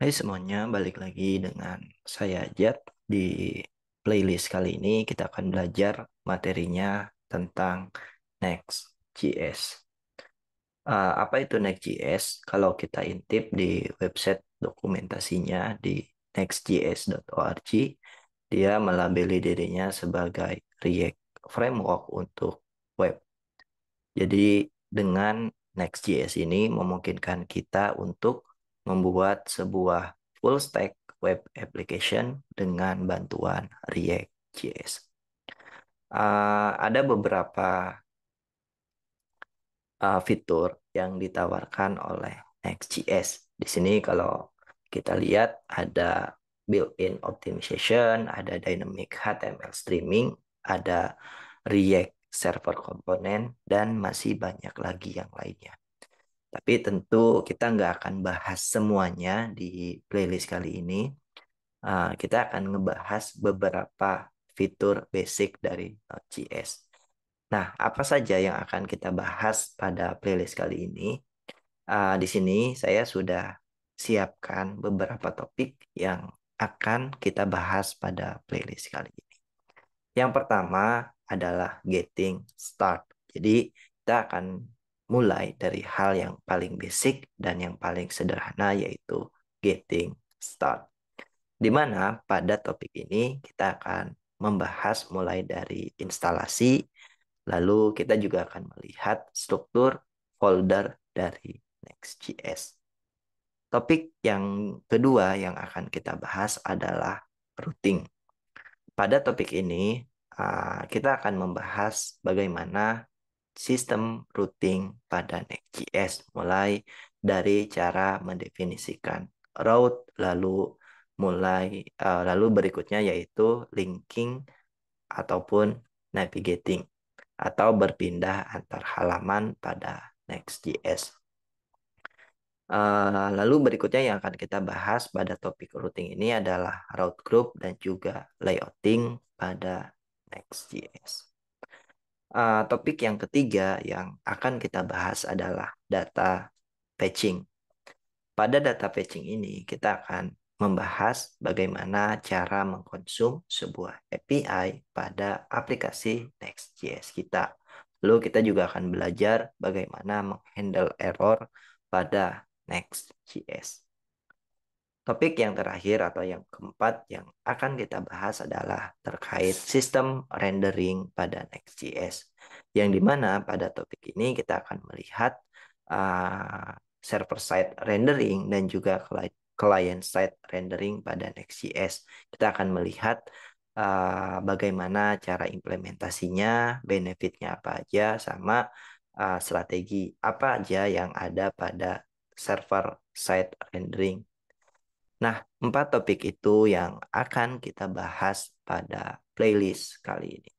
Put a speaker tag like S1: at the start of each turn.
S1: Hai semuanya, balik lagi dengan saya Jat. Di playlist kali ini kita akan belajar materinya tentang Next.js. Uh, eh, apa itu Next.js? Kalau kita intip di website dokumentasinya di nextjs.org, dia melabeli dirinya sebagai React Framework untuk web. Jadi dengan Next.js ini memungkinkan kita untuk membuat sebuah full stack web application dengan bantuan React.js. Uh, eh, ada beberapa uh, fitur yang ditawarkan oleh Next.js. Di sini kalau kita lihat ada built-in optimization, ada dynamic HTML streaming, ada React server component, dan masih banyak lagi yang lainnya. Tapi tentu kita nggak akan bahas semuanya di playlist kali ini. Eh, kita akan ngebahas beberapa fitur basic dari Node.js. Eh, nah, apa saja yang akan kita bahas pada playlist kali ini? Eh, di sini saya sudah siapkan beberapa topik yang akan kita bahas pada playlist kali ini. Yang pertama adalah getting start. Jadi kita akan mulai dari hal yang paling basic dan yang paling sederhana yaitu getting start. Di mana pada topik ini kita akan membahas mulai dari instalasi, lalu kita juga akan melihat struktur folder dari Next.js. Topik yang kedua yang akan kita bahas adalah routing. Pada topik ini, ah, kita akan membahas bagaimana sistem routing pada Next.js mulai dari cara mendefinisikan route lalu mulai uh, lalu berikutnya yaitu linking ataupun navigating atau berpindah antar halaman pada Next.js. Uh, lalu berikutnya yang akan kita bahas pada topik routing ini adalah route group dan juga layouting pada Next.js uh, topik yang ketiga yang akan kita bahas adalah data patching. Pada data patching ini kita akan membahas bagaimana cara mengkonsum sebuah API pada aplikasi Next.js kita. Lalu kita juga akan belajar bagaimana menghandle error pada Next.js. Topik yang terakhir atau yang keempat yang akan kita bahas adalah terkait sistem rendering pada Next.js. Yang dimana pada topik ini kita akan melihat uh, server-side rendering dan juga client-side rendering pada Next.js. Kita akan melihat uh, bagaimana cara implementasinya, benefitnya apa aja, sama uh, strategi apa aja yang ada pada server-side rendering Nah, empat topik itu yang akan kita bahas pada playlist kali ini.